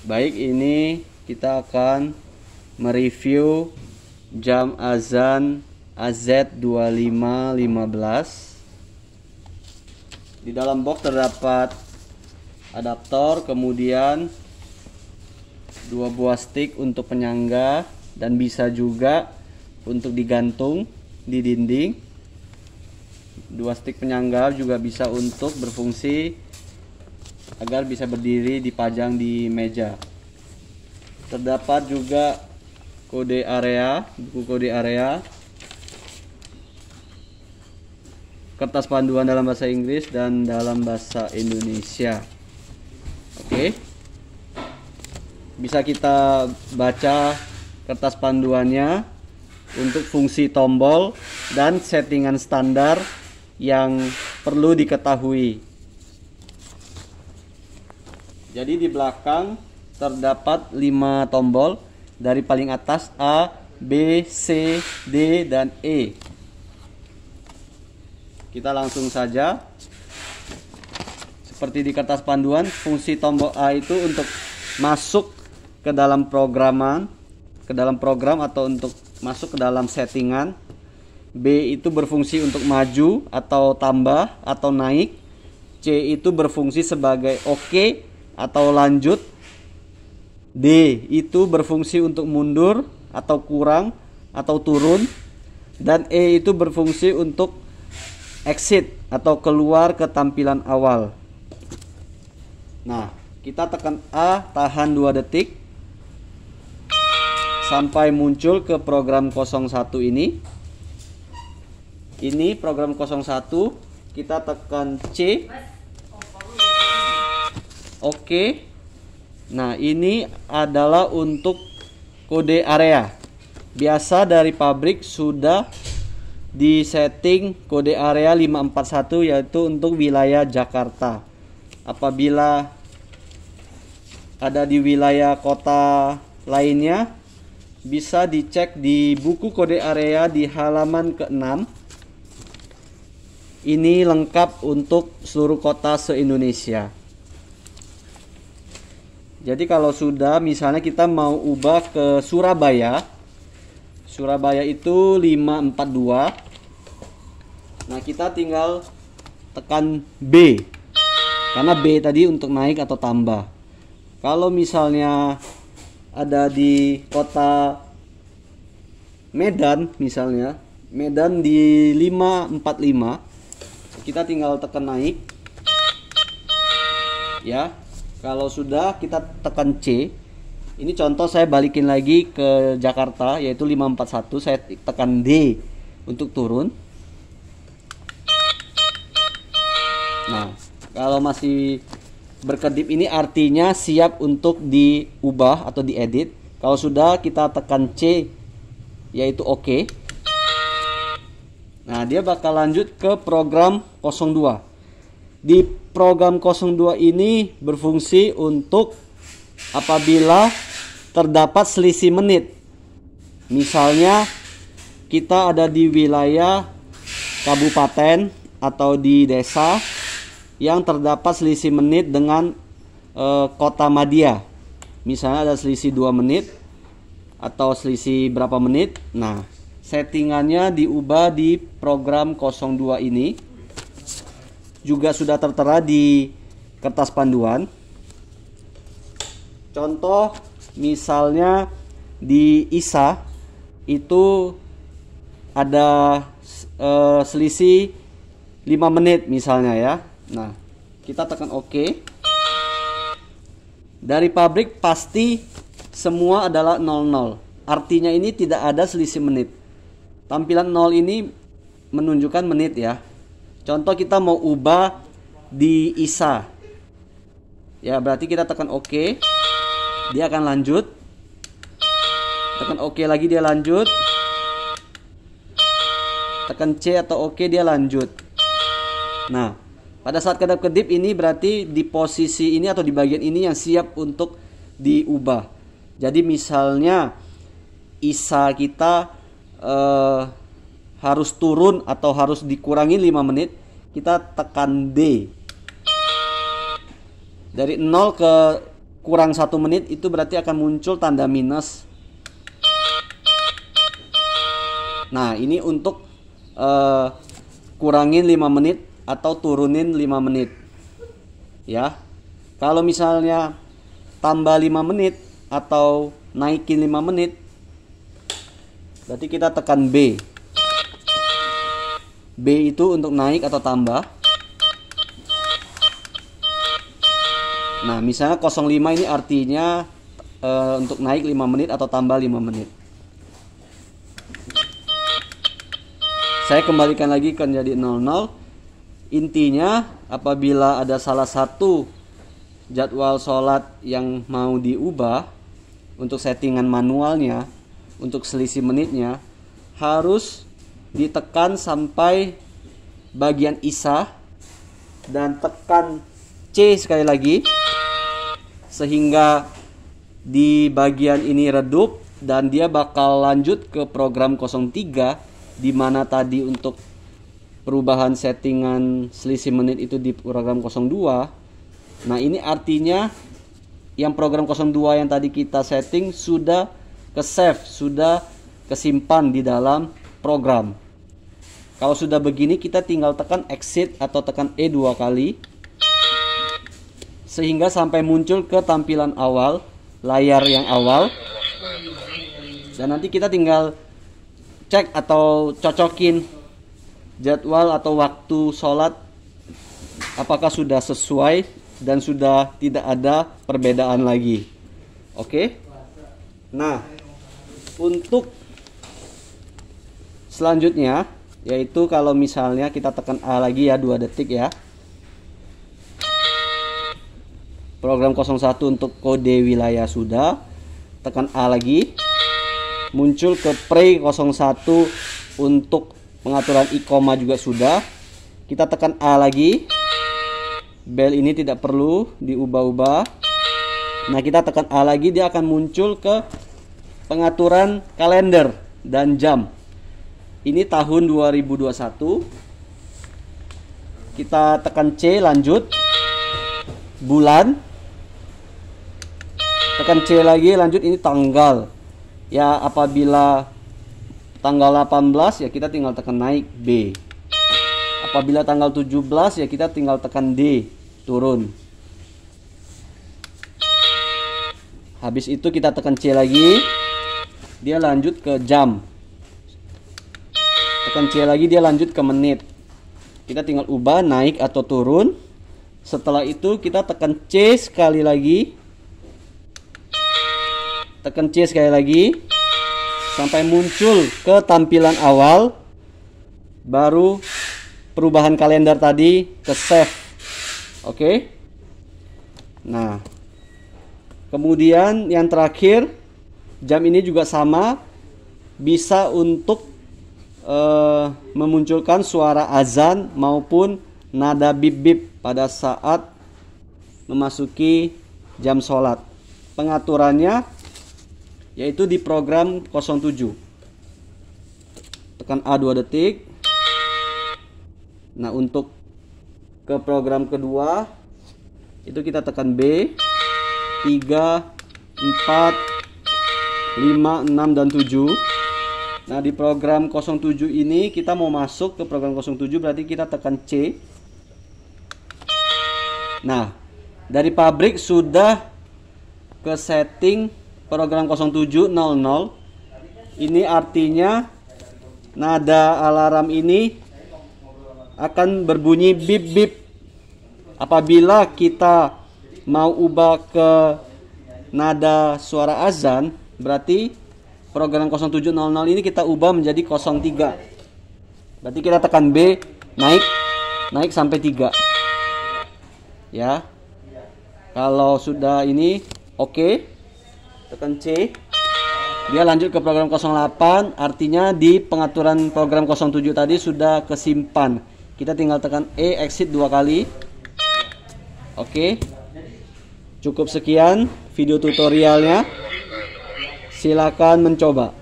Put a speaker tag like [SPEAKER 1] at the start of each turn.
[SPEAKER 1] Baik, ini kita akan mereview jam azan AZ2515. Di dalam box terdapat adaptor, kemudian dua buah stick untuk penyangga dan bisa juga untuk digantung di dinding. Dua stick penyangga juga bisa untuk berfungsi agar bisa berdiri dipajang di meja. Terdapat juga kode area, buku kode area, kertas panduan dalam bahasa Inggris dan dalam bahasa Indonesia. Oke. Bisa kita baca kertas panduannya untuk fungsi tombol dan settingan standar yang perlu diketahui jadi di belakang terdapat 5 tombol dari paling atas A, B, C, D dan E. Kita langsung saja. Seperti di kertas panduan, fungsi tombol A itu untuk masuk ke dalam programan, ke dalam program atau untuk masuk ke dalam settingan. B itu berfungsi untuk maju atau tambah atau naik. C itu berfungsi sebagai oke okay atau lanjut. D itu berfungsi untuk mundur atau kurang atau turun dan E itu berfungsi untuk exit atau keluar ke tampilan awal. Nah, kita tekan A tahan 2 detik sampai muncul ke program 01 ini. Ini program 01, kita tekan C Oke. Nah, ini adalah untuk kode area. Biasa dari pabrik sudah di setting kode area 541 yaitu untuk wilayah Jakarta. Apabila ada di wilayah kota lainnya bisa dicek di buku kode area di halaman ke-6. Ini lengkap untuk seluruh kota se-Indonesia. Jadi kalau sudah misalnya kita mau ubah ke Surabaya. Surabaya itu 542. Nah, kita tinggal tekan B. Karena B tadi untuk naik atau tambah. Kalau misalnya ada di kota Medan misalnya, Medan di 545. Kita tinggal tekan naik. Ya, kalau sudah kita tekan C. Ini contoh saya balikin lagi ke Jakarta yaitu 541 saya tekan D untuk turun. Nah, kalau masih berkedip ini artinya siap untuk diubah atau diedit. Kalau sudah kita tekan C yaitu oke. OK. Nah, dia bakal lanjut ke program 02 di program 02 ini berfungsi untuk apabila terdapat selisih menit. Misalnya kita ada di wilayah kabupaten atau di desa yang terdapat selisih menit dengan e, kota Madia. Misalnya ada selisih 2 menit atau selisih berapa menit. Nah, settingannya diubah di program 02 ini juga sudah tertera di kertas panduan. Contoh misalnya di ISA itu ada e, selisih 5 menit misalnya ya. Nah, kita tekan OK. Dari pabrik pasti semua adalah 00. Artinya ini tidak ada selisih menit. Tampilan 0 ini menunjukkan menit ya. Contoh kita mau ubah di ISA. Ya, berarti kita tekan OK. Dia akan lanjut. Tekan OK lagi dia lanjut. Tekan C atau OK dia lanjut. Nah, pada saat kedap-kedip ini berarti di posisi ini atau di bagian ini yang siap untuk diubah. Jadi misalnya ISA kita eh, harus turun atau harus dikurangi 5 menit, kita tekan D. Dari 0 ke kurang 1 menit itu berarti akan muncul tanda minus. Nah, ini untuk uh, kurangin 5 menit atau turunin 5 menit. Ya. Kalau misalnya tambah 5 menit atau naikin 5 menit berarti kita tekan B. B itu untuk naik atau tambah. Nah, misalnya 05 ini artinya uh, untuk naik 5 menit atau tambah 5 menit. Saya kembalikan lagi ke jadi 00. Intinya apabila ada salah satu jadwal sholat yang mau diubah untuk settingan manualnya, untuk selisih menitnya, harus ditekan sampai bagian isa dan tekan C sekali lagi sehingga di bagian ini redup dan dia bakal lanjut ke program 03 di mana tadi untuk perubahan settingan selisih menit itu di program 02 nah ini artinya yang program 02 yang tadi kita setting sudah ke save sudah kesimpan di dalam program. Kalau sudah begini kita tinggal tekan exit atau tekan E dua kali sehingga sampai muncul ke tampilan awal layar yang awal dan nanti kita tinggal cek atau cocokin jadwal atau waktu sholat apakah sudah sesuai dan sudah tidak ada perbedaan lagi oke okay? nah untuk selanjutnya yaitu kalau misalnya kita tekan A lagi ya dua detik ya program 01 untuk kode wilayah sudah tekan A lagi muncul ke pre 01 untuk pengaturan ikoma juga sudah kita tekan A lagi bell ini tidak perlu diubah-ubah nah kita tekan A lagi dia akan muncul ke pengaturan kalender dan jam ini tahun 2021. Kita tekan C lanjut. Bulan. Tekan C lagi lanjut ini tanggal. Ya apabila tanggal 18 ya kita tinggal tekan naik B. Apabila tanggal 17 ya kita tinggal tekan D turun. Habis itu kita tekan C lagi. Dia lanjut ke jam tekan C lagi dia lanjut ke menit kita tinggal ubah naik atau turun setelah itu kita tekan C sekali lagi tekan C sekali lagi sampai muncul ke tampilan awal baru perubahan kalender tadi ke save oke nah kemudian yang terakhir jam ini juga sama bisa untuk uh, memunculkan suara azan maupun nada bip-bip pada saat memasuki jam sholat. Pengaturannya yaitu di program 07. Tekan A 2 detik. Nah, untuk ke program kedua itu kita tekan B 3 4 5 6 dan 7 Nah, di program 07 ini kita mau masuk ke program 07 berarti kita tekan C. Nah, dari pabrik sudah ke setting program 0700. Ini artinya nada alarm ini akan berbunyi bip bip apabila kita mau ubah ke nada suara azan berarti program 0700 ini kita ubah menjadi 03 berarti kita tekan B naik naik sampai 3 ya kalau sudah ini oke okay. tekan C dia lanjut ke program 08 artinya di pengaturan program 07 tadi sudah kesimpan kita tinggal tekan E exit dua kali oke okay. cukup sekian video tutorialnya Silakan mencoba.